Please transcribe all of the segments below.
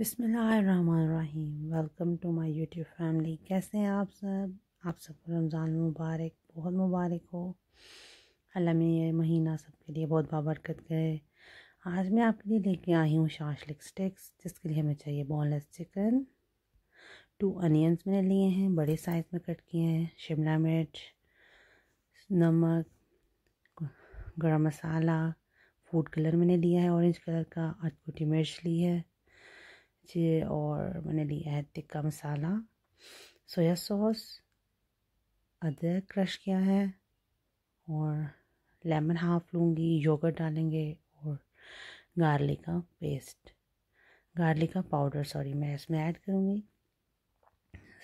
बिसमीम welcome to my YouTube family कैसे हैं आप सब आप सबको रमज़ान मुबारक बहुत मुबारक हो अल्लाह में ये महीना सबके लिए बहुत बाबरकत गए आज मैं आपके लिए लेके आई हूँ शाश स्टिक्स जिसके लिए हमें चाहिए बोनलेस चिकन टू अनियंस मैंने लिए हैं बड़े साइज़ में कट किए हैं शिमला मिर्च नमक गरम मसाला फूड कलर मैंने लिया है ऑरेंज कलर का अटकुटी मिर्च ली है जी और मैंने लिया है टिक्का मसाला सोया सॉस अदरक क्रश किया है और लेमन हाफ लूँगी योगर्ट डालेंगे और गार्लिक का पेस्ट गार्लिक का पाउडर सॉरी मैं इसमें ऐड करूँगी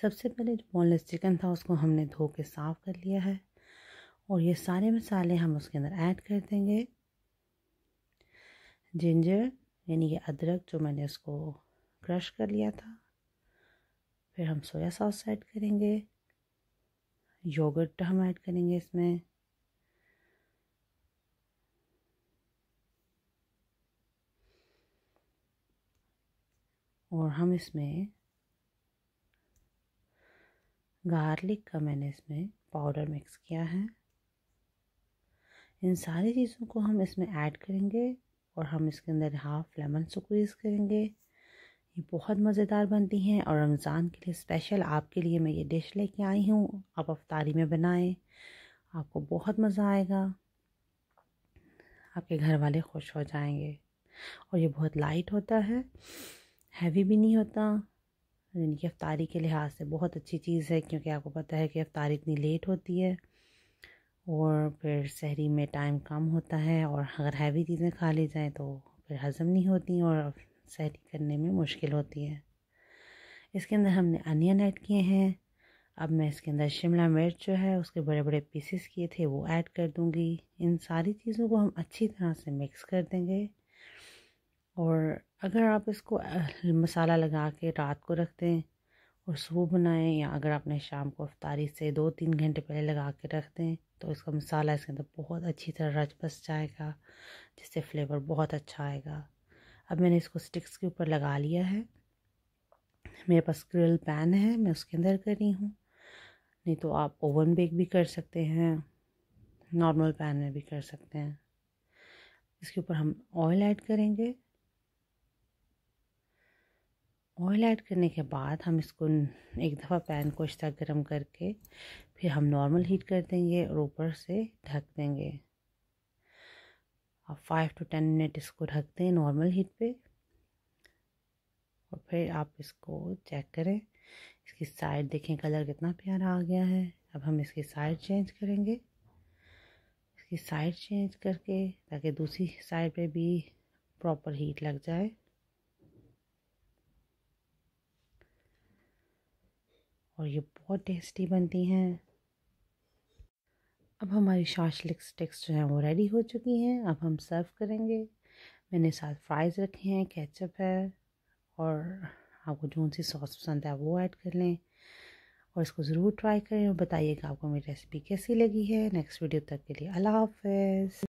सबसे पहले जो बोनलेस चिकन था उसको हमने धो के साफ़ कर लिया है और ये सारे मसाले हम उसके अंदर ऐड कर देंगे जिंजर यानी ये अदरक जो मैंने उसको ब्रश कर लिया था फिर हम सोया सॉस ऐड करेंगे योगर्ट हम ऐड करेंगे इसमें और हम इसमें गार्लिक का मैंने इसमें पाउडर मिक्स किया है इन सारी चीज़ों को हम इसमें ऐड करेंगे और हम इसके अंदर हाफ लेमन स्क्वीज़ करेंगे ये बहुत मज़ेदार बनती हैं और रमज़ान के लिए स्पेशल आपके लिए मैं ये डिश लेके आई हूँ आप अफ्तारी में बनाएं आपको बहुत मज़ा आएगा आपके घर वाले खुश हो जाएंगे और ये बहुत लाइट होता है हैवी भी नहीं होता यानी कि अफ्तारी के लिहाज से बहुत अच्छी चीज़ है क्योंकि आपको पता है कि अफ्तारी इतनी लेट होती है और फिर शहरी में टाइम कम होता है और अगर हैवी चीज़ें खा ली जाएँ तो फिर हज़म नहीं होती और सैरी करने में मुश्किल होती है इसके अंदर हमने अनियन ऐड किए हैं अब मैं इसके अंदर शिमला मिर्च जो है उसके बड़े बड़े पीसेस किए थे वो ऐड कर दूंगी इन सारी चीज़ों को हम अच्छी तरह से मिक्स कर देंगे और अगर आप इसको मसाला लगा के रात को रख दें और सुबह बनाएं या अगर आपने शाम को अफ्तारी से दो तीन घंटे पहले लगा के रख दें तो इसका मसाला इसके अंदर बहुत अच्छी तरह रच बस जाएगा जिससे फ्लेवर बहुत अच्छा आएगा अब मैंने इसको स्टिक्स के ऊपर लगा लिया है मेरे पास क्रिल पैन है मैं उसके अंदर कर रही हूँ नहीं तो आप ओवन बेक भी कर सकते हैं नॉर्मल पैन में भी कर सकते हैं इसके ऊपर हम ऑयल ऐड करेंगे ऑयल ऐड करने के बाद हम इसको एक दफ़ा पैन को इस तरह गर्म करके फिर हम नॉर्मल हीट कर देंगे और ऊपर से ढक देंगे आप फाइव टू टेन मिनट इसको ढक दें नॉर्मल हीट पे और फिर आप इसको चेक करें इसकी साइड देखें कलर कितना प्यारा आ गया है अब हम इसकी साइड चेंज करेंगे इसकी साइड चेंज करके ताकि दूसरी साइड पे भी प्रॉपर हीट लग जाए और ये बहुत टेस्टी बनती हैं अब हमारी शार्शलिक स्टिक्स जो हैं वो रेडी हो चुकी हैं अब हम सर्व करेंगे मैंने साथ फ्राइज़ रखे हैं केचप है और आपको जो सी सॉस पसंद है वो ऐड कर लें और इसको ज़रूर ट्राई करें और बताइए कि आपको मेरी रेसिपी कैसी लगी है नेक्स्ट वीडियो तक के लिए अल्लाह हाफ